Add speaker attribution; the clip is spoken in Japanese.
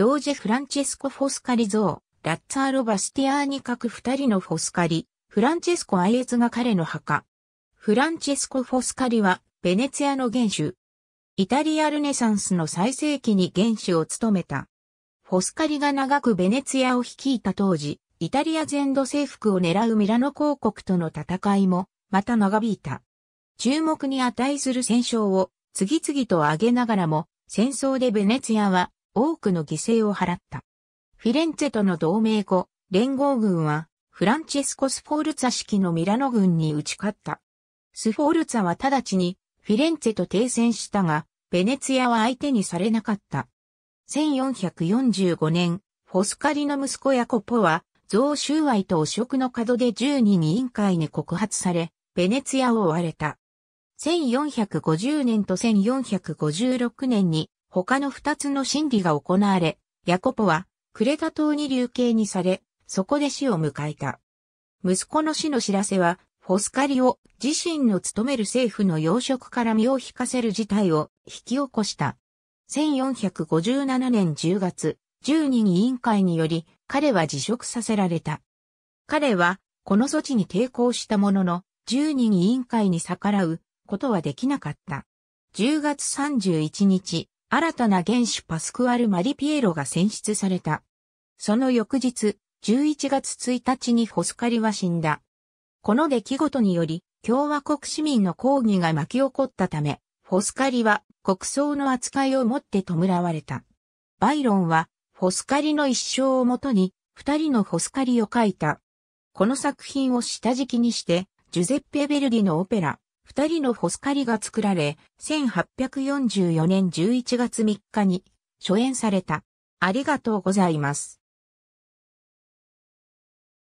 Speaker 1: ドージェ・フランチェスコ・フォスカリ像、ラッツァーロ・バスティアーニ各二人のフォスカリ、フランチェスコ・アイエツが彼の墓。フランチェスコ・フォスカリは、ベネツィアの元首。イタリアルネサンスの最盛期に元首を務めた。フォスカリが長くベネツィアを率いた当時、イタリア全土征服を狙うミラノ公国との戦いも、また長引いた。注目に値する戦勝を次々と挙げながらも、戦争でベネツィアは多くの犠牲を払った。フィレンツェとの同盟後、連合軍はフランチェスコ・スフォールツァ式のミラノ軍に打ち勝った。スフォールツァは直ちにフィレンツェと停戦したが、ベネツィアは相手にされなかった。1445年、フォスカリの息子ヤコポは、増収賄と汚職の門で12人。委員会に告発され、ベネツィアを追われた。1450年と1456年に他の二つの審理が行われ、ヤコポはクレタ島に流刑にされ、そこで死を迎えた。息子の死の知らせは、フォスカリオ自身の務める政府の要職から身を引かせる事態を引き起こした。1457年10月、10人委員会により彼は辞職させられた。彼はこの措置に抵抗したものの、10人委員会に逆らうことはできなかった。10月31日、新たな元首パスクアル・マリピエロが選出された。その翌日、11月1日にホスカリは死んだ。この出来事により、共和国市民の抗議が巻き起こったため、ホスカリは国葬の扱いをもって弔われた。バイロンは、ホスカリの一生をもとに、二人のホスカリを書いた。この作品を下敷きにして、ジュゼッペ・ベルディのオペラ、二人のホスカリが作られ、1844年11月3日に初演された。ありがとうございます。